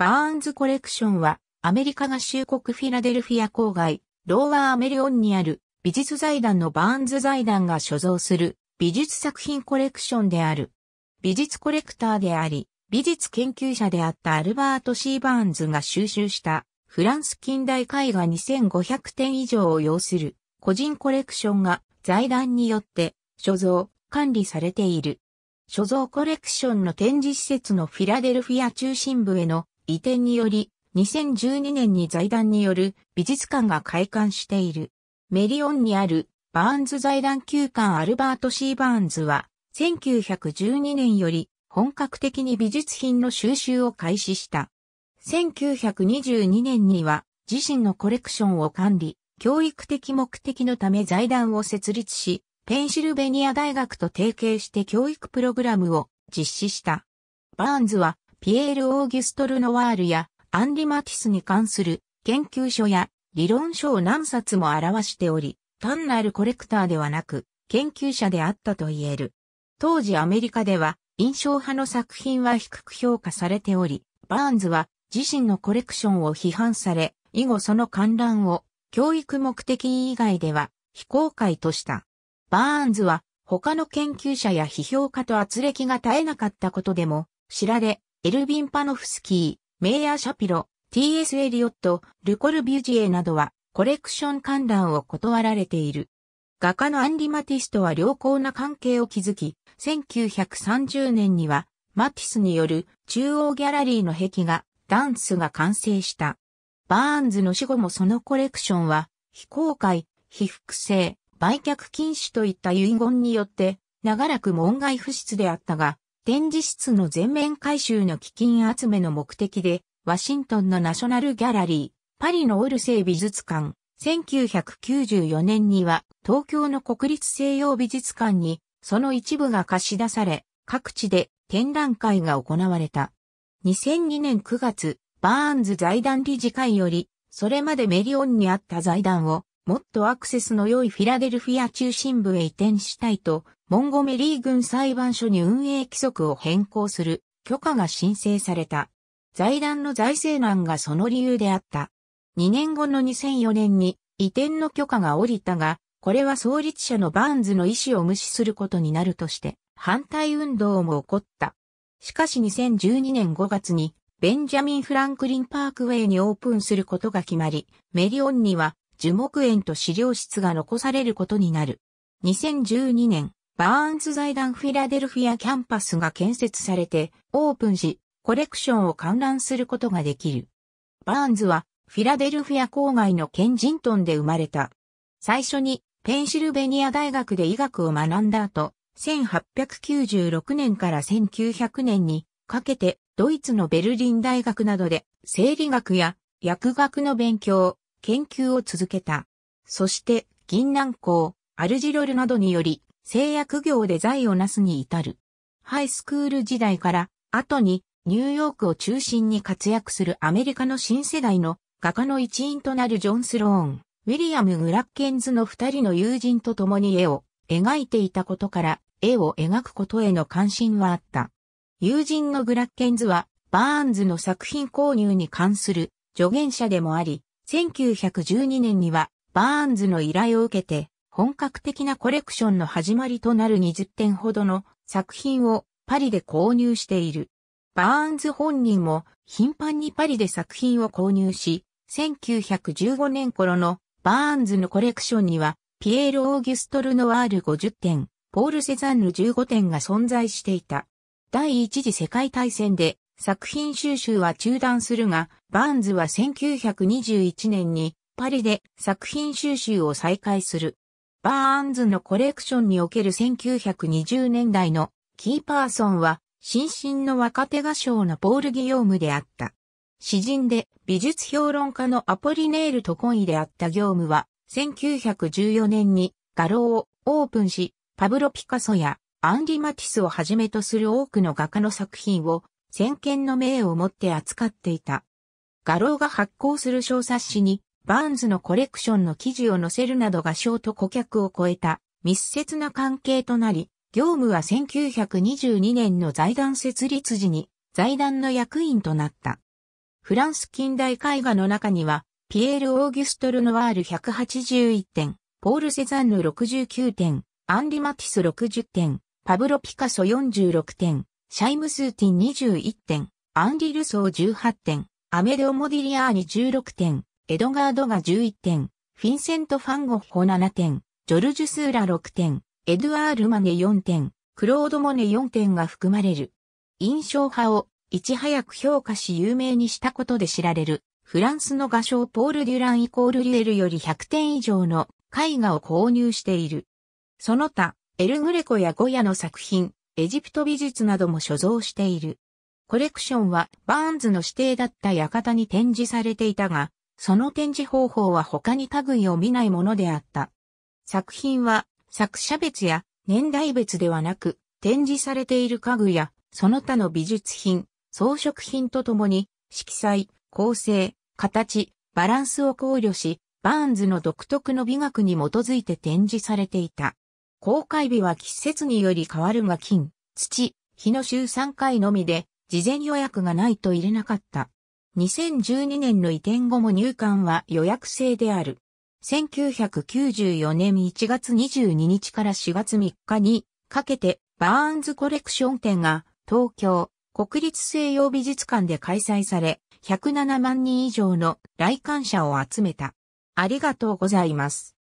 バーンズコレクションは、アメリカ合衆国フィラデルフィア郊外、ローワーアメリオンにある美術財団のバーンズ財団が所蔵する美術作品コレクションである。美術コレクターであり、美術研究者であったアルバート・シーバーンズが収集したフランス近代絵画2500点以上を要する個人コレクションが財団によって所蔵、管理されている。所蔵コレクションの展示施設のフィラデルフィア中心部への移転により、2012年に財団による美術館が開館している。メリオンにあるバーンズ財団旧館アルバート・シー・バーンズは、1912年より本格的に美術品の収集を開始した。1922年には自身のコレクションを管理、教育的目的のため財団を設立し、ペンシルベニア大学と提携して教育プログラムを実施した。バーンズはピエール・オーギュスト・ルノワールやアンリ・マティスに関する研究書や理論書を何冊も表しており、単なるコレクターではなく、研究者であったと言える。当時アメリカでは、印象派の作品は低く評価されており、バーンズは自身のコレクションを批判され、以後その観覧を教育目的以外では非公開とした。バーンズは他の研究者や批評家と圧力が絶えなかったことでも知られ、エルビン・パノフスキー、メイヤー・シャピロ、T.S. エリオット、ルコル・ビュジエなどはコレクション観覧を断られている。画家のアンリ・マティスとは良好な関係を築き、1930年にはマティスによる中央ギャラリーの壁画、ダンスが完成した。バーンズの死後もそのコレクションは、非公開、非複製、売却禁止といった遺言によって、長らく門外不出であったが、展示室の全面改修の基金集めの目的で、ワシントンのナショナルギャラリー、パリのオルセイ美術館、1994年には東京の国立西洋美術館にその一部が貸し出され、各地で展覧会が行われた。2002年9月、バーンズ財団理事会より、それまでメリオンにあった財団をもっとアクセスの良いフィラデルフィア中心部へ移転したいと、モンゴメリー軍裁判所に運営規則を変更する許可が申請された。財団の財政難がその理由であった。2年後の2004年に移転の許可が下りたが、これは創立者のバーンズの意思を無視することになるとして反対運動も起こった。しかし2012年5月にベンジャミン・フランクリン・パークウェイにオープンすることが決まり、メリオンには樹木園と資料室が残されることになる。2012年、バーンズ財団フィラデルフィアキャンパスが建設されてオープンし、コレクションを観覧することができる。バーンズはフィラデルフィア郊外のケンジントンで生まれた。最初にペンシルベニア大学で医学を学んだ後、1896年から1900年にかけてドイツのベルリン大学などで生理学や薬学の勉強、研究を続けた。そして、銀南港、アルジロルなどにより、製薬業で財を成すに至る。ハイスクール時代から、後に、ニューヨークを中心に活躍するアメリカの新世代の画家の一員となるジョン・スローン、ウィリアム・グラッケンズの二人の友人と共に絵を描いていたことから、絵を描くことへの関心はあった。友人のグラッケンズは、バーンズの作品購入に関する助言者でもあり、1912年にはバーンズの依頼を受けて本格的なコレクションの始まりとなる20点ほどの作品をパリで購入している。バーンズ本人も頻繁にパリで作品を購入し、1915年頃のバーンズのコレクションには、ピエール・オーギュスト・ルノワール50点、ポール・セザンヌ15点が存在していた。第一次世界大戦で作品収集は中断するが、バーンズは1921年にパリで作品収集を再開する。バーンズのコレクションにおける1920年代のキーパーソンは新進の若手画商のポール・ギヨームであった。詩人で美術評論家のアポリネールとコイであった業務は、1914年に画廊をオープンし、パブロ・ピカソやアンリ・マティスをはじめとする多くの画家の作品を先見の命をもって扱っていた。画廊が発行する小冊子に、バーンズのコレクションの記事を載せるなどが賞と顧客を超えた密接な関係となり、業務は1922年の財団設立時に財団の役員となった。フランス近代絵画の中には、ピエール・オーギュストル・ノワール181点、ポール・セザンヌ69点、アンリ・マティス60点、パブロ・ピカソ46点、シャイムスーティン21点、アンリ・ルソー18点、アメデオ・モディリアーニ16点、エドガードが11点、フィンセント・ファンゴッホ7点、ジョルジュ・スーラ6点、エドゥアール・マネ4点、クロード・モネ4点が含まれる。印象派をいち早く評価し有名にしたことで知られる、フランスの画商ポール・デュランイコール・リュエルより100点以上の絵画を購入している。その他、エル・グレコやゴヤの作品、エジプト美術なども所蔵している。コレクションはバーンズの指定だった館に展示されていたが、その展示方法は他に類を見ないものであった。作品は作者別や年代別ではなく、展示されている家具やその他の美術品、装飾品とともに、色彩、構成、形、バランスを考慮し、バーンズの独特の美学に基づいて展示されていた。公開日は季節により変わるが金、土、日の週3回のみで、事前予約がないと入れなかった。2012年の移転後も入館は予約制である。1994年1月22日から4月3日にかけてバーンズコレクション展が東京国立西洋美術館で開催され107万人以上の来館者を集めた。ありがとうございます。